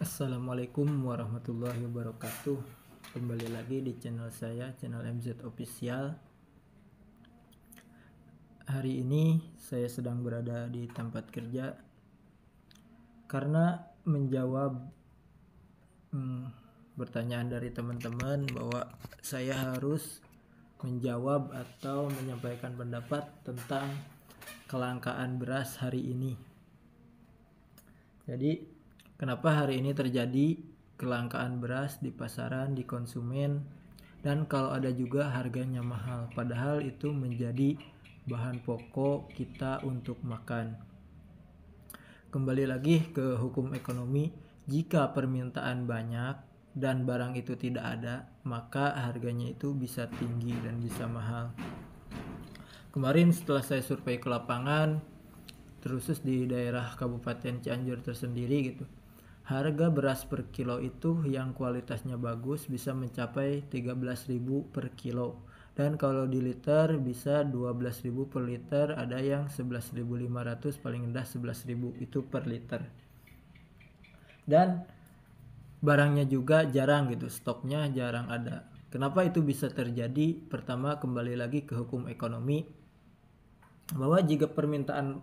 Assalamualaikum warahmatullahi wabarakatuh Kembali lagi di channel saya, channel MZ Official Hari ini saya sedang berada di tempat kerja Karena menjawab hmm, pertanyaan dari teman-teman Bahwa saya harus menjawab atau menyampaikan pendapat tentang kelangkaan beras hari ini Jadi Kenapa hari ini terjadi kelangkaan beras di pasaran, di konsumen, dan kalau ada juga harganya mahal, padahal itu menjadi bahan pokok kita untuk makan. Kembali lagi ke hukum ekonomi, jika permintaan banyak dan barang itu tidak ada, maka harganya itu bisa tinggi dan bisa mahal. Kemarin setelah saya survei ke lapangan, terusus di daerah Kabupaten Cianjur tersendiri gitu Harga beras per kilo itu yang kualitasnya bagus bisa mencapai 13.000 per kilo. Dan kalau di liter bisa 12.000 per liter, ada yang 11.500 paling rendah 11.000 itu per liter. Dan barangnya juga jarang gitu, stoknya jarang ada. Kenapa itu bisa terjadi? Pertama kembali lagi ke hukum ekonomi bahwa jika permintaan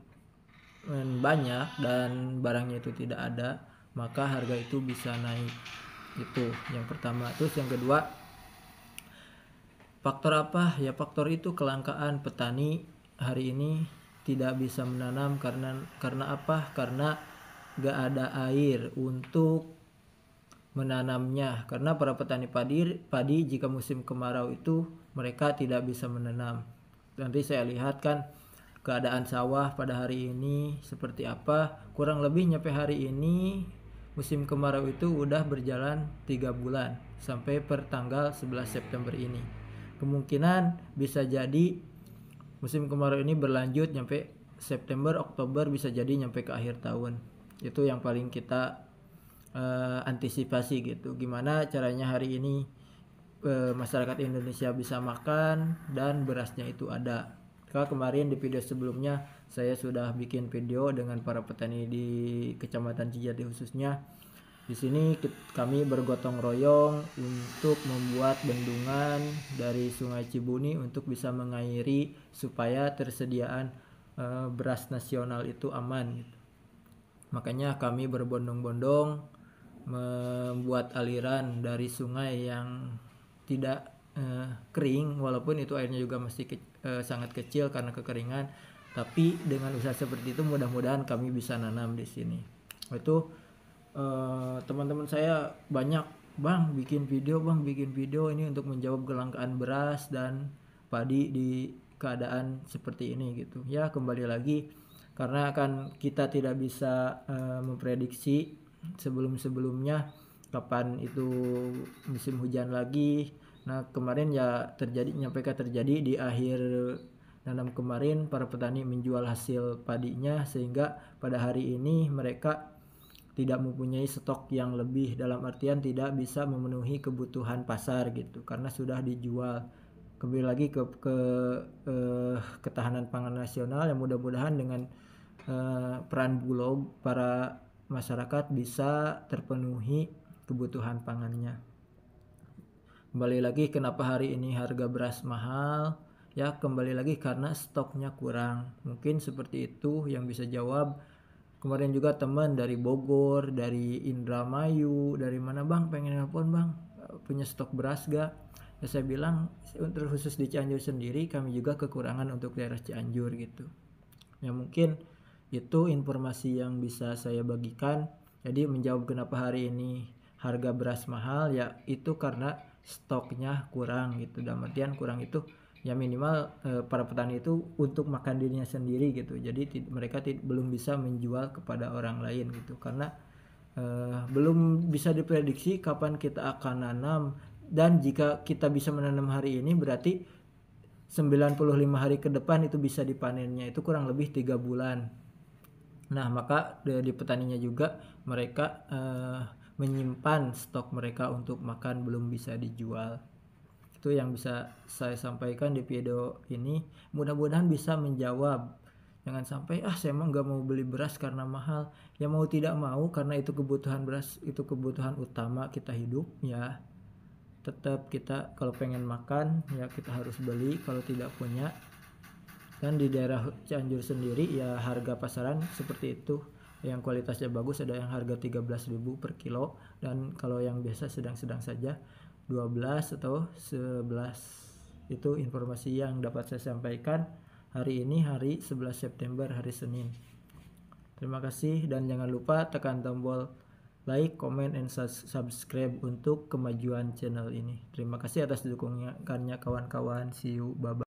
hmm, banyak dan barangnya itu tidak ada maka harga itu bisa naik itu yang pertama terus yang kedua faktor apa ya faktor itu kelangkaan petani hari ini tidak bisa menanam karena karena apa karena gak ada air untuk menanamnya karena para petani padi padi jika musim kemarau itu mereka tidak bisa menanam nanti saya lihat kan keadaan sawah pada hari ini seperti apa kurang lebih nyampe hari ini musim kemarau itu udah berjalan 3 bulan sampai per tanggal 11 September ini. Kemungkinan bisa jadi musim kemarau ini berlanjut sampai September, Oktober bisa jadi sampai ke akhir tahun. Itu yang paling kita uh, antisipasi gitu. Gimana caranya hari ini uh, masyarakat Indonesia bisa makan dan berasnya itu ada Kak kemarin di video sebelumnya saya sudah bikin video dengan para petani di Kecamatan Cijati khususnya. Di sini kami bergotong royong untuk membuat bendungan dari Sungai Cibuni untuk bisa mengairi supaya tersediaan eh, beras nasional itu aman. Gitu. Makanya kami berbondong-bondong membuat aliran dari sungai yang tidak uh, kering walaupun itu airnya juga masih ke, uh, sangat kecil karena kekeringan tapi dengan usaha seperti itu mudah-mudahan kami bisa nanam di sini itu uh, teman-teman saya banyak bang bikin video bang bikin video ini untuk menjawab kelangkaan beras dan padi di keadaan seperti ini gitu ya kembali lagi karena akan kita tidak bisa uh, memprediksi sebelum-sebelumnya kapan itu musim hujan lagi Nah kemarin ya terjadi nyampaikan terjadi di akhir nanam kemarin para petani menjual hasil padinya sehingga pada hari ini mereka tidak mempunyai stok yang lebih dalam artian tidak bisa memenuhi kebutuhan pasar gitu karena sudah dijual kembali lagi ke ke eh, ketahanan pangan nasional yang mudah-mudahan dengan eh, peran bulog para masyarakat bisa terpenuhi kebutuhan pangannya. Kembali lagi kenapa hari ini harga beras mahal? Ya, kembali lagi karena stoknya kurang. Mungkin seperti itu yang bisa jawab. Kemarin juga teman dari Bogor, dari Indramayu, dari mana Bang pengen telepon Bang? Punya stok beras gak? Ya, saya bilang untuk khusus di Cianjur sendiri kami juga kekurangan untuk daerah Cianjur gitu. Ya mungkin itu informasi yang bisa saya bagikan. Jadi menjawab kenapa hari ini harga beras mahal ya itu karena stoknya kurang gitu dalam artian kurang itu ya minimal eh, para petani itu untuk makan dirinya sendiri gitu jadi mereka belum bisa menjual kepada orang lain gitu karena eh, belum bisa diprediksi kapan kita akan nanam dan jika kita bisa menanam hari ini berarti 95 hari ke depan itu bisa dipanennya itu kurang lebih tiga bulan nah maka di, eh, di petaninya juga mereka eh, menyimpan stok mereka untuk makan belum bisa dijual. Itu yang bisa saya sampaikan di video ini. Mudah-mudahan bisa menjawab. Jangan sampai ah saya emang nggak mau beli beras karena mahal. Ya mau tidak mau karena itu kebutuhan beras itu kebutuhan utama kita hidup ya. Tetap kita kalau pengen makan ya kita harus beli kalau tidak punya. Dan di daerah Cianjur sendiri ya harga pasaran seperti itu yang kualitasnya bagus ada yang harga 13.000 per kilo dan kalau yang biasa sedang-sedang saja 12 atau 11 itu informasi yang dapat saya sampaikan hari ini hari 11 September hari Senin. Terima kasih dan jangan lupa tekan tombol like, comment, and subscribe untuk kemajuan channel ini. Terima kasih atas dukungannya kawan-kawan. See you, bye-bye.